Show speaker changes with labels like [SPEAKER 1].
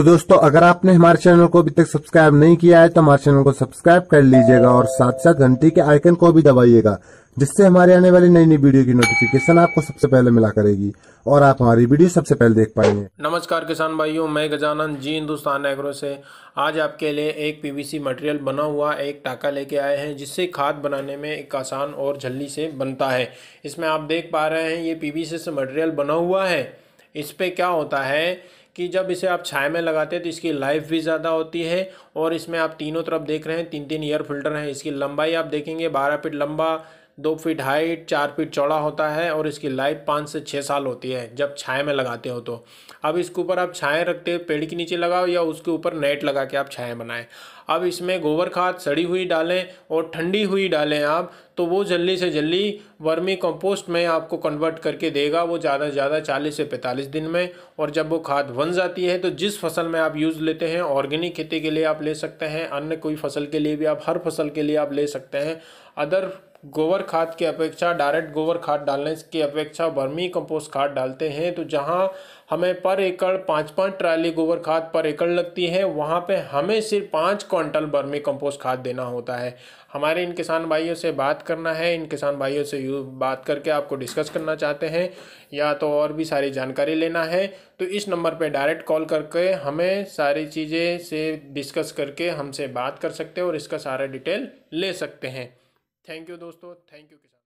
[SPEAKER 1] तो दोस्तों अगर आपने हमारे चैनल को अभी तक सब्सक्राइब नहीं किया है तो हमारे चैनल को सब्सक्राइब कर लीजिएगा और साथ साथ घंटी के आइकन को भी दबाइएगा जिससे हमारे आने वाली नई नई वीडियो की नोटिफिकेशन आपको सबसे पहले मिला करेगी और आप हमारी वीडियो सबसे पहले देख पाएंगे
[SPEAKER 2] नमस्कार किसान भाइयों मैं गजानंद जी हिंदुस्तान एग्रो से आज आपके लिए एक पीवीसी मटेरियल बना हुआ एक टाका लेके आए हैं जिससे खाद बनाने में एक आसान और जल्दी से बनता है इसमें आप देख पा रहे हैं ये पी से मटेरियल बना हुआ है इस पर क्या होता है कि जब इसे आप छाया में लगाते हैं तो इसकी लाइफ भी ज़्यादा होती है और इसमें आप तीनों तरफ देख रहे हैं तीन तीन ईयर फिल्टर हैं इसकी लंबाई आप देखेंगे बारह फीट लंबा दो फीट हाइट चार फीट चौड़ा होता है और इसकी लाइफ पाँच से छः साल होती है जब छाए में लगाते हो तो अब इसके ऊपर आप छाए रखते हो पेड़ के नीचे लगाओ या उसके ऊपर नेट लगा के आप छाया बनाएं अब इसमें गोबर खाद सड़ी हुई डालें और ठंडी हुई डालें आप तो वो जल्दी से जल्दी वर्मी कंपोस्ट में आपको कन्वर्ट करके देगा वो ज़्यादा से ज़्यादा चालीस से पैंतालीस दिन में और जब वो खाद बन जाती है तो जिस फसल में आप यूज़ लेते हैं ऑर्गेनिक खेती के लिए आप ले सकते हैं अन्य कोई फसल के लिए भी आप हर फसल के लिए आप ले सकते हैं अदर गोबर खाद की अपेक्षा डायरेक्ट गोबर खाद डालने की अपेक्षा वर्मी कंपोस्ट खाद डालते हैं तो जहां हमें पर एकड़ पाँच पाँच ट्राली गोबर खाद पर एकड़ लगती है वहां पे हमें सिर्फ पाँच क्वांटल वर्मी कंपोस्ट खाद देना होता है हमारे इन किसान भाइयों से बात करना है इन किसान भाइयों से बात करके आपको डिस्कस करना चाहते हैं या तो और भी सारी जानकारी लेना है तो इस नंबर पर डायरेक्ट कॉल करके हमें सारी चीज़ें से डिस्कस करके हमसे बात कर सकते हैं और इसका सारा डिटेल ले सकते हैं थैंक यू दोस्तों थैंक यू किसान